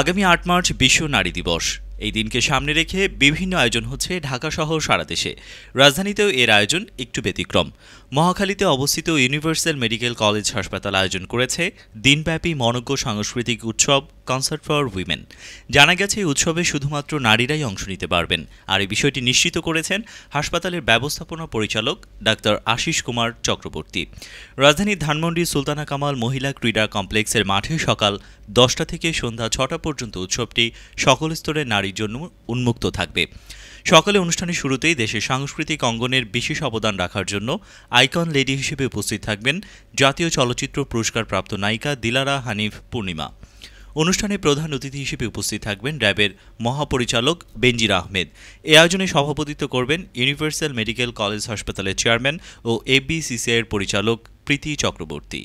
আগামী আট মার্চ বিশ্ব নারী দিবস এই দিনকে সামনে রেখে বিভিন্ন আয়োজন হচ্ছে ঢাকাসহ সারা দেশে রাজধানীতেও এর আয়োজন একটু ব্যতিক্রম মহাখালীতে অবস্থিত ইউনিভার্সাল মেডিকেল কলেজ হাসপাতাল আয়োজন করেছে দিনব্যাপী মনজ্ঞ সাংস্কৃতিক উৎসব কনসার্ট ফর উইমেন জানা গেছে এই উৎসবে শুধুমাত্র নারীরাই অংশ নিতে পারবেন আর এই বিষয়টি নিশ্চিত করেছেন হাসপাতালের ব্যবস্থাপনা পরিচালক ডাক্তার আশিস কুমার চক্রবর্তী রাজধানীর ধানমন্ডি সুলতানা কামাল মহিলা ক্রীড়া কমপ্লেক্সের মাঠে সকাল দশটা থেকে সন্ধ্যা ছটা পর্যন্ত উৎসবটি সকল স্তরের নারীর জন্য উন্মুক্ত থাকবে সকালে অনুষ্ঠানের শুরুতেই দেশের সাংস্কৃতিক অঙ্গনের বিশেষ অবদান রাখার জন্য আইকন লেডি হিসেবে উপস্থিত থাকবেন জাতীয় চলচ্চিত্র পুরস্কারপ্রাপ্ত নায়িকা দিলারা হানিফ পূর্ণিমা অনুষ্ঠানে প্রধান অতিথি হিসেবে উপস্থিত থাকবেন র্যাবের মহাপরিচালক বেঞ্জির আহমেদ এ আয়োজনে সভাপতিত্ব করবেন ইউনিভার্সাল মেডিকেল কলেজ হাসপাতালের চেয়ারম্যান ও এবিসিসিআইয়ের পরিচালক প্রীতি চক্রবর্তী